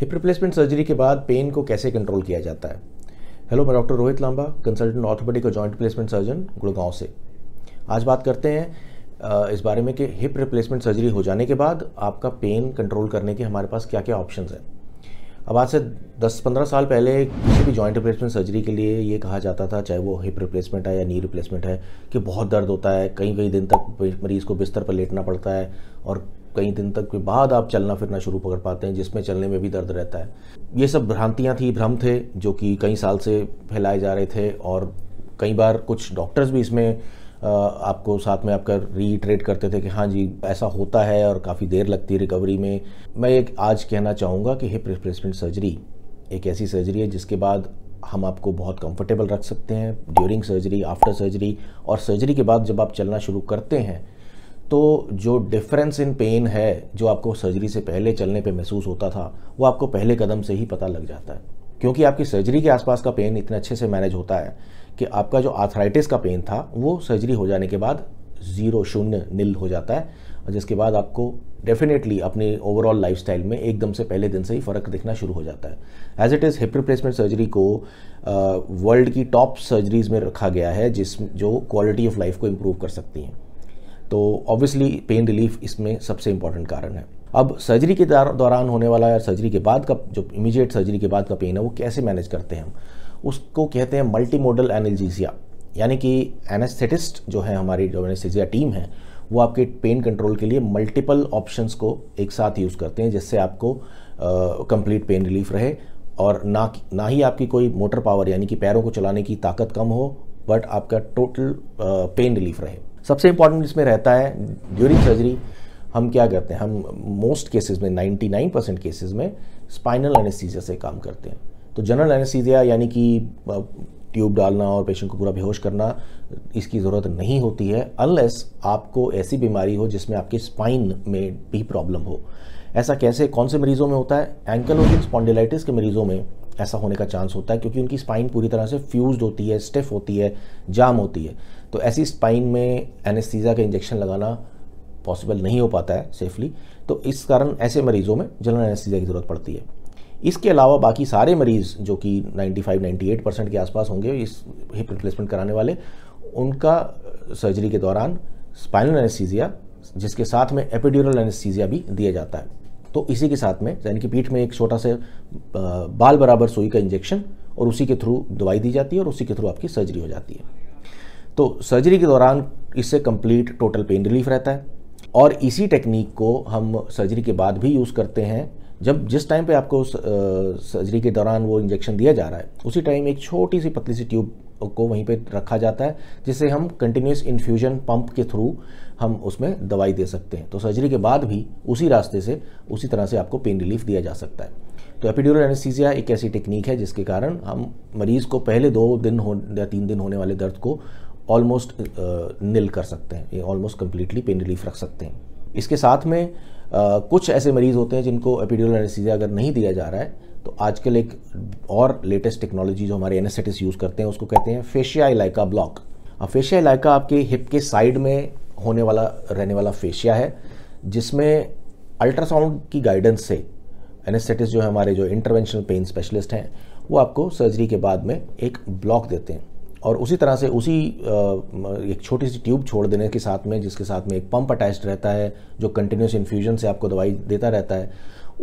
hip replacement surgery के बाद pen को कैसे कंट्रोल किया जाता है हेलो मैं doctor Rohit Lamba consultant orthopaedic और जॉइंट रिप्लेसमेंट सर्जन गुड़गांव से आज बात करते हैं इस बारे में कि हिप रिप्लेसमेंट सर्जरी हो जाने के बाद आपका पेन कंट्रोल करने के हमारे पास क्या क्या ऑप्शन हैं अब आज से 10-15 साल पहले किसी भी जॉइंट रिप्लेसमेंट सर्जरी के लिए ये कहा जाता था चाहे वो हिप रिप्लेसमेंट है या नी रिप्लेसमेंट है कि बहुत दर्द होता है कई कई दिन तक मरीज़ को बिस्तर पर लेटना पड़ता है और कई दिन तक के बाद आप चलना फिरना शुरू कर पाते हैं जिसमें चलने में भी दर्द रहता है ये सब भ्रांतियाँ थी भ्रम थे जो कि कई साल से फैलाए जा रहे थे और कई बार कुछ डॉक्टर्स भी इसमें आपको साथ में आपका रीट्रेट करते थे कि हाँ जी ऐसा होता है और काफ़ी देर लगती है रिकवरी में मैं एक आज कहना चाहूँगा कि हिप रिप्लेसमेंट सर्जरी एक ऐसी सर्जरी है जिसके बाद हम आपको बहुत कंफर्टेबल रख सकते हैं ड्यूरिंग सर्जरी आफ्टर सर्जरी और सर्जरी के बाद जब आप चलना शुरू करते हैं तो जो डिफरेंस इन पेन है जो आपको सर्जरी से पहले चलने पे महसूस होता था वो आपको पहले कदम से ही पता लग जाता है क्योंकि आपकी सर्जरी के आसपास का पेन इतने अच्छे से मैनेज होता है कि आपका जो आर्थराइटिस का पेन था वो सर्जरी हो जाने के बाद ज़ीरो शून्य नील हो जाता है और जिसके बाद आपको डेफिनेटली अपनी ओवरऑल लाइफ में एकदम से पहले दिन से ही फ़र्क दिखना शुरू हो जाता है as it is hip replacement surgery को वर्ल्ड की टॉप सर्जरीज में रखा गया है जिस जो क्वालिटी ऑफ लाइफ को इम्प्रूव कर सकती हैं तो ऑब्वियसली पेन रिलीफ इसमें सबसे इंपॉर्टेंट कारण है अब सर्जरी के दौरान होने वाला या सर्जरी के बाद का जो इमीजिएट सर्जरी के बाद का पेन है वो कैसे मैनेज करते हैं हम उसको कहते हैं मल्टी मॉडल एनल्जीजिया यानी कि एनेस्थेटिस्ट जो है हमारी जो एनेस्थेजिया टीम है वो आपके पेन कंट्रोल के लिए मल्टीपल ऑप्शंस को एक साथ यूज़ करते हैं जिससे आपको कंप्लीट पेन रिलीफ रहे और ना ना ही आपकी कोई मोटर पावर यानी कि पैरों को चलाने की ताकत कम हो बट आपका टोटल पेन रिलीफ रहे सबसे इंपॉर्टेंट इसमें रहता है ड्यूरिंग सर्जरी हम क्या करते हैं हम मोस्ट केसेस में 99 परसेंट केसेज में स्पाइनल एनेस्थीजिया से काम करते हैं तो जनरल एनेस्थीजिया यानी कि ट्यूब डालना और पेशेंट को पूरा बेहोश करना इसकी ज़रूरत नहीं होती है अनलेस आपको ऐसी बीमारी हो जिसमें आपके स्पाइन में भी प्रॉब्लम हो ऐसा कैसे कौन से मरीज़ों में होता है एंकलोजिक स्पॉन्डिलाइटिस के मरीज़ों में ऐसा होने का चांस होता है क्योंकि उनकी स्पाइन पूरी तरह से फ्यूज होती है स्टिफ होती है जाम होती है तो ऐसी स्पाइन में एनेस्थीज़ा का इंजेक्शन लगाना पॉसिबल नहीं हो पाता है सेफली तो इस कारण ऐसे मरीज़ों में जनरल एनेस्थीजा की ज़रूरत पड़ती है इसके अलावा बाकी सारे मरीज़ जो कि 95 98 परसेंट के आसपास होंगे इस हिप रिप्लेसमेंट कराने वाले उनका सर्जरी के दौरान स्पाइनल एनेस्थीजिया जिसके साथ में एपिड्यूरल एनेस्थीजिया भी दिया जाता है तो इसी के साथ में यानी कि पीठ में एक छोटा सा बाल बराबर सुई का इंजेक्शन और उसी के थ्रू दवाई दी जाती है और उसी के थ्रू आपकी सर्जरी हो जाती है तो सर्जरी के दौरान इससे कंप्लीट टोटल पेन रिलीफ रहता है और इसी टेक्निक को हम सर्जरी के बाद भी यूज़ करते हैं जब जिस टाइम पे आपको सर्जरी के दौरान वो इंजेक्शन दिया जा रहा है उसी टाइम एक छोटी सी पतली सी ट्यूब को वहीं पे रखा जाता है जिससे हम कंटिन्यूस इन्फ्यूजन पंप के थ्रू हम उसमें दवाई दे सकते हैं तो सर्जरी के बाद भी उसी रास्ते से उसी तरह से आपको पेन रिलीफ दिया जा सकता है तो एपिड्यूरल एनेस्थीसिया एक ऐसी टेक्निक है जिसके कारण हम मरीज़ को पहले दो दिन हो या तीन दिन होने वाले दर्द को ऑलमोस्ट नील कर सकते हैं ऑलमोस्ट कम्प्लीटली पेन रिलीफ रख सकते हैं इसके साथ में कुछ ऐसे मरीज़ होते हैं जिनको एपिडियल एनेस्थीसिया अगर नहीं दिया जा रहा है तो आजकल एक और लेटेस्ट टेक्नोलॉजी जो हमारे एनेसेटिस यूज़ करते हैं उसको कहते हैं फेशिया इलाका ब्लॉक अब फेशिया इलाका आपके हिप के साइड में होने वाला रहने वाला फेशिया है जिसमें अल्ट्रासाउंड की गाइडेंस से एनेस्थेटिस जो है हमारे जो इंटरवेंशनल पेन स्पेशलिस्ट हैं वो आपको सर्जरी के बाद में एक ब्लॉक देते हैं और उसी तरह से उसी एक छोटी सी ट्यूब छोड़ देने के साथ में जिसके साथ में एक पंप अटैच रहता है जो कंटिन्यूस इन्फ्यूजन से आपको दवाई देता रहता है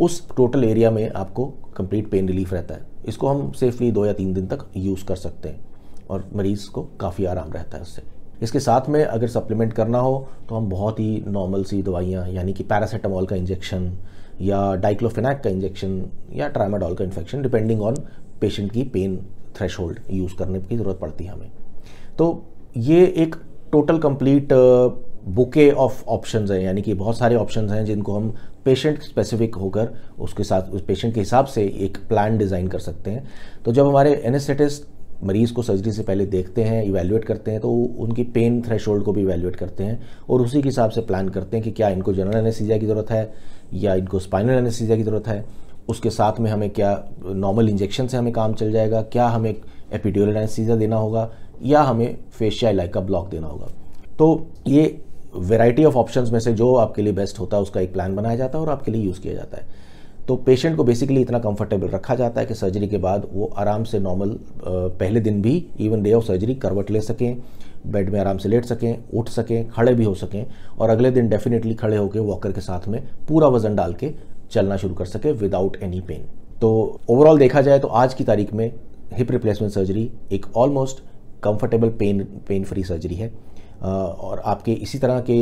उस टोटल एरिया में आपको कंप्लीट पेन रिलीफ रहता है इसको हम सेफली दो या तीन दिन तक यूज़ कर सकते हैं और मरीज़ को काफ़ी आराम रहता है उससे इसके साथ में अगर सप्लीमेंट करना हो तो हम बहुत ही नॉर्मल सी दवाइयाँ यानी कि पैरासीटामोल का इंजेक्शन या डाइक्लोफिनैक का इंजेक्शन या ट्रामाडोल का इन्फेक्शन डिपेंडिंग ऑन पेशेंट की पेन थ्रेश यूज़ करने की ज़रूरत पड़ती है हमें तो ये एक total complete bouquet of options हैं यानी कि बहुत सारे ऑप्शंस हैं जिनको हम पेशेंट स्पेसिफिक होकर उसके साथ उस पेशेंट के हिसाब से एक प्लान डिज़ाइन कर सकते हैं तो जब हमारे एनेस्थेटिस्ट मरीज़ को सर्जरी से पहले देखते हैं इवेल्युएट करते हैं तो उनकी पेन थ्रेश को भी इवेल्युएट करते हैं और उसी के हिसाब से प्लान करते हैं कि क्या इनको जनरल एनेस्थीसिया की ज़रूरत है या इनको स्पाइनल एनेस्थीसिया की ज़रूरत है उसके साथ में हमें क्या नॉर्मल इंजेक्शन से हमें काम चल जाएगा क्या हमें एपिड्यूरल सीजा देना होगा या हमें फेशियालाई का ब्लॉक देना होगा तो ये वेराइटी ऑफ ऑप्शंस में से जो आपके लिए बेस्ट होता है उसका एक प्लान बनाया जाता है और आपके लिए यूज़ किया जाता है तो पेशेंट को बेसिकली इतना कंफर्टेबल रखा जाता है कि सर्जरी के बाद वो आराम से नॉर्मल पहले दिन भी इवन डे ऑफ सर्जरी करवट ले सकें बेड में आराम से लेट सकें उठ सकें खड़े भी हो सकें और अगले दिन डेफिनेटली खड़े होकर वॉकर के साथ में पूरा वजन डाल के चलना शुरू कर सके विदाउट एनी पेन तो ओवरऑल देखा जाए तो आज की तारीख में हिप रिप्लेसमेंट सर्जरी एक almost comfortable pain pain free surgery है और आपके इसी तरह के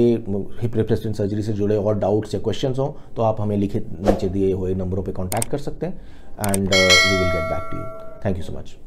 हिप रिप्लेसमेंट सर्जरी से जुड़े और डाउट्स या क्वेश्चंस हों तो आप हमें लिखित नीचे दिए हुए नंबरों पे कांटेक्ट कर सकते हैं and we will get back to you thank you so much